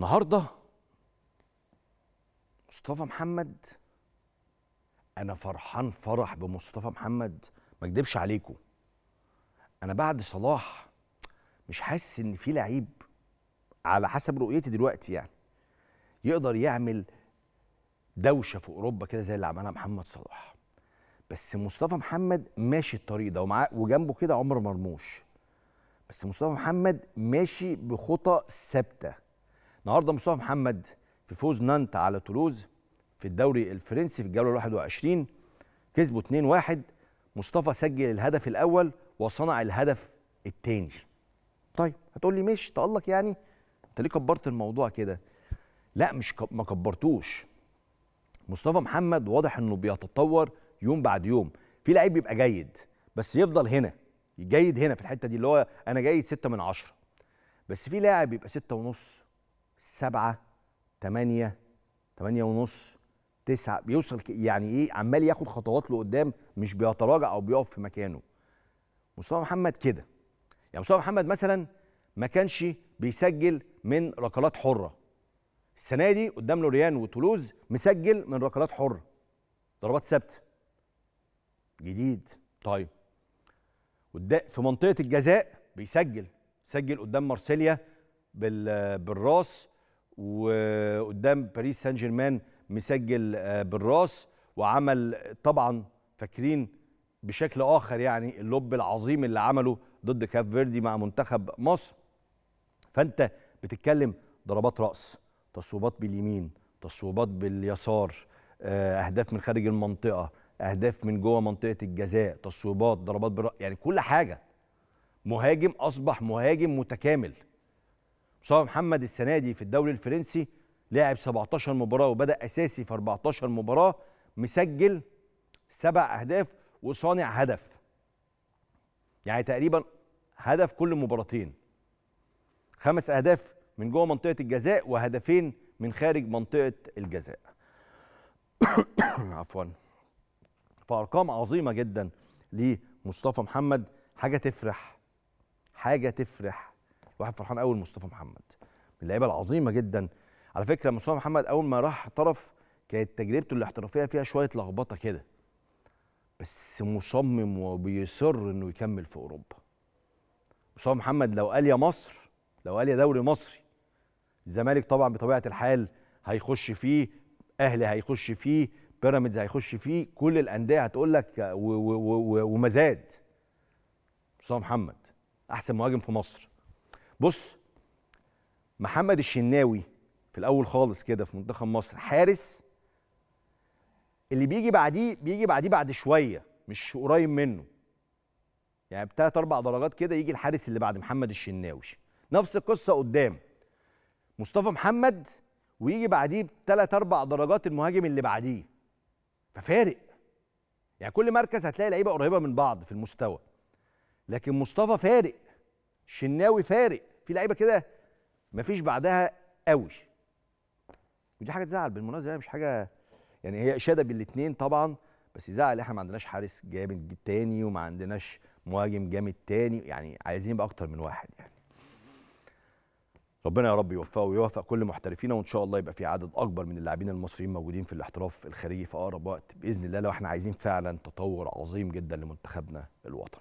النهارده مصطفى محمد انا فرحان فرح بمصطفى محمد ما اكدبش عليكم انا بعد صلاح مش حاسس ان في لعيب على حسب رؤيتي دلوقتي يعني يقدر يعمل دوشه في اوروبا كده زي اللي عملها محمد صلاح بس مصطفى محمد ماشي الطريق ده ومعاه وجنبه كده عمر مرموش بس مصطفى محمد ماشي بخطى ثابته النهارده مصطفى محمد في فوز نانت على تولوز في الدوري الفرنسي في الجوله 21 كسبوا 2-1 مصطفى سجل الهدف الاول وصنع الهدف الثاني طيب هتقول لي مش تقلق يعني انت ليه كبرت الموضوع كده لا مش ما كبرتوش مصطفى محمد واضح انه بيتطور يوم بعد يوم في لعيب بيبقى جيد بس يفضل هنا جيد هنا في الحته دي اللي هو انا جيد 6 من 10 بس في لاعب بيبقى 6 ونص سبعة تمانية تمانية ونص تسعة بيوصل يعني ايه عمال ياخد خطوات لقدام مش بيتراجع او بيقف في مكانه مصطفى محمد كده يعني مصطفى محمد مثلا ما كانش بيسجل من ركلات حره السنه دي قدام لوريان وتولوز مسجل من ركلات حره ضربات ثابته جديد طيب في منطقه الجزاء بيسجل سجل قدام مارسيليا بالراس وقدام باريس سان جيرمان مسجل آه، بالراس وعمل طبعا فاكرين بشكل اخر يعني اللوب العظيم اللي عمله ضد كاب فيردي مع منتخب مصر فانت بتتكلم ضربات راس تصويبات باليمين تصويبات باليسار آه، اهداف من خارج المنطقه اهداف من جوه منطقه الجزاء تصويبات ضربات بالراس يعني كل حاجه مهاجم اصبح مهاجم متكامل مصطفى محمد السنه دي في الدوري الفرنسي لعب 17 مباراه وبدا اساسي في 14 مباراه مسجل سبع اهداف وصانع هدف يعني تقريبا هدف كل مباراتين خمس اهداف من جوه منطقه الجزاء وهدفين من خارج منطقه الجزاء عفوا فارقام عظيمه جدا لمصطفى محمد حاجه تفرح حاجه تفرح الواحد فرحان قوي لمصطفى محمد من اللعيبه العظيمه جدا على فكره مصطفى محمد اول ما راح طرف كانت تجربته الاحترافيه فيها شويه لخبطه كده بس مصمم وبيصر انه يكمل في اوروبا مصطفى محمد لو قال يا مصر لو قال يا دوري مصري الزمالك طبعا بطبيعه الحال هيخش فيه اهلي هيخش فيه بيراميدز هيخش فيه كل الانديه هتقول لك ومزاد مصطفى محمد احسن مهاجم في مصر بص محمد الشناوي في الاول خالص كده في منتخب مصر حارس اللي بيجي بعديه بيجي بعديه بعد شويه مش قريب منه يعني بتلات اربع درجات كده يجي الحارس اللي بعد محمد الشناوي نفس القصه قدام مصطفى محمد ويجي بعديه بتلات اربع درجات المهاجم اللي بعديه ففارق يعني كل مركز هتلاقي لعيبه قريبه من بعض في المستوى لكن مصطفى فارق شناوي فارق في لعيبه كده مفيش بعدها قوي ودي حاجه تزعل بالمناسبه مش حاجه يعني هي اشاده بالاثنين طبعا بس يزعل احنا ما عندناش حارس جامد تاني وما عندناش مهاجم جامد تاني يعني عايزين يبقى اكتر من واحد يعني ربنا يا رب يوفقه ويوفق كل محترفينا وان شاء الله يبقى في عدد اكبر من اللاعبين المصريين موجودين في الاحتراف الخارجي في اقرب وقت باذن الله لو احنا عايزين فعلا تطور عظيم جدا لمنتخبنا الوطني